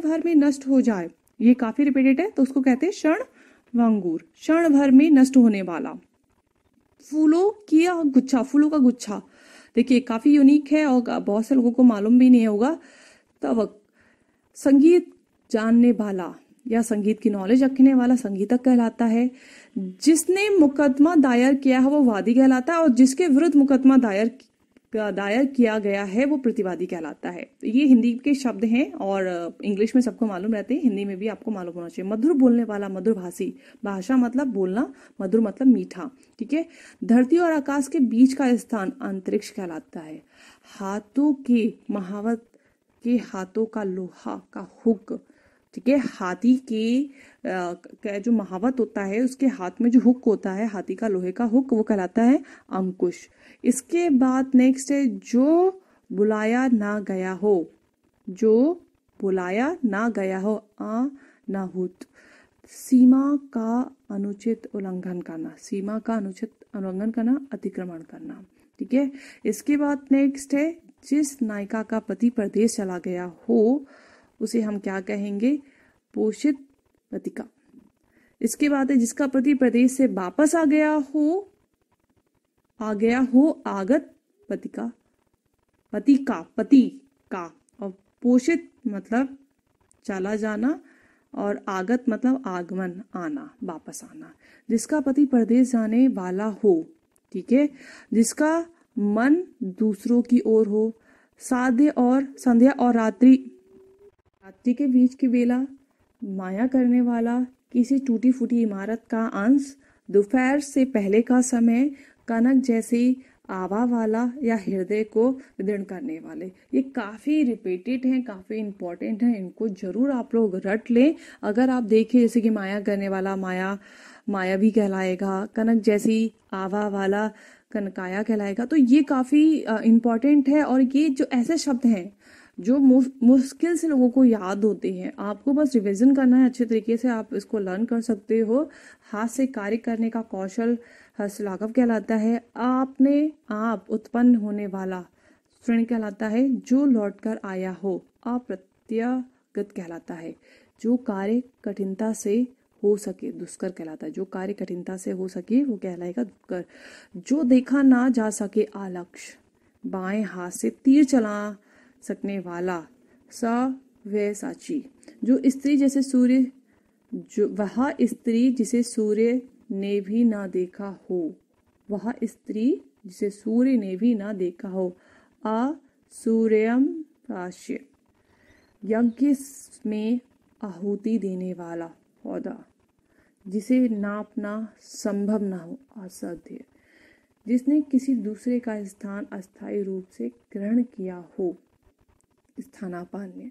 क्षण भर में नष्ट हो जाए ये काफी रिपीटेड है तो उसको कहते हैं क्षण वांगूर क्षण भर में नष्ट होने वाला फूलों की गुच्छा फूलों का गुच्छा देखिए काफी यूनिक है और बहुत से लोगों को मालूम भी नहीं होगा तब संगीत जानने वाला या संगीत की नॉलेज रखने वाला संगीतक कहलाता है जिसने मुकदमा दायर किया है वो वादी कहलाता है और जिसके विरुद्ध मुकदमा दायर दायर किया गया है वो प्रतिवादी कहलाता है तो ये हिंदी के शब्द हैं और इंग्लिश में सबको मालूम रहते हैं हिंदी में भी आपको मालूम होना चाहिए मधुर बोलने वाला मधुर भाषी भाषा मतलब बोलना मधुर मतलब मीठा ठीक है धरती और आकाश के बीच का स्थान अंतरिक्ष कहलाता है हाथों के महावत के हाथों का लोहा का हुक ठीक है हाथी के जो महावत होता है उसके हाथ में जो हुक होता है हाथी का लोहे का हुक वो कहलाता है अंकुश इसके बाद नेक्स्ट है जो बुलाया ना गया हो जो बुलाया ना गया हो आ ना सीमा का अनुचित उल्लंघन करना सीमा का अनुचित उल्लंघन करना अतिक्रमण करना ठीक है इसके बाद नेक्स्ट है जिस नायिका का पति प्रदेश चला गया हो उसे हम क्या कहेंगे पोषित प्रतिका इसके बाद है जिसका पति प्रदेश से वापस आ गया हो आ गया हो आगत पतिका पति का पति का और पोषित मतलब चला जाना और आगत मतलब आगमन आना वापस आना जिसका पति प्रदेश जाने वाला हो ठीक है जिसका मन दूसरों की ओर हो साध्य और संध्या और रात्रि रात्रि के बीच की बेला माया करने वाला किसी टूटी फूटी इमारत का अंश दोपहर से पहले का समय कनक जैसी आवा वाला या हृदय को दृढ़ करने वाले ये काफ़ी रिपीटेड हैं काफ़ी इंपॉर्टेंट हैं इनको जरूर आप लोग रट लें अगर आप देखें जैसे कि माया करने वाला माया माया भी कहलाएगा कनक जैसी आवा वाला कनकाया कहलाएगा तो ये काफ़ी इंपॉर्टेंट है और ये जो ऐसे शब्द हैं जो मुश्किल से लोगों को याद होते हैं आपको बस रिवीजन करना है अच्छे तरीके से आप इसको लर्न कर सकते हो हाथ से कार्य करने का कौशल हस्तलाघव कहलाता है आपने आप उत्पन्न होने वाला ऋण कहलाता है जो लौट कर आया हो अप्रत्यागत कहलाता है जो कार्य कठिनता से हो सके दुष्कर कहलाता है जो कार्य कठिनता से हो सके वो कहलाएगा दुष्कर जो देखा ना जा सके आलक्ष बाएं हाथ से तीर चला सकने वाला सा वे साची जो स्त्री जैसे सूर्य जो वह स्त्री जिसे सूर्य ने भी ना देखा हो वह स्त्री जिसे सूर्य ने भी ना देखा हो आ सूर्यम राश्य यज्ञ में आहुति देने वाला पौधा जिसे नापना संभव ना हो असाध्य जिसने किसी दूसरे का स्थान अस्थायी रूप से ग्रहण किया हो स्थानापन्न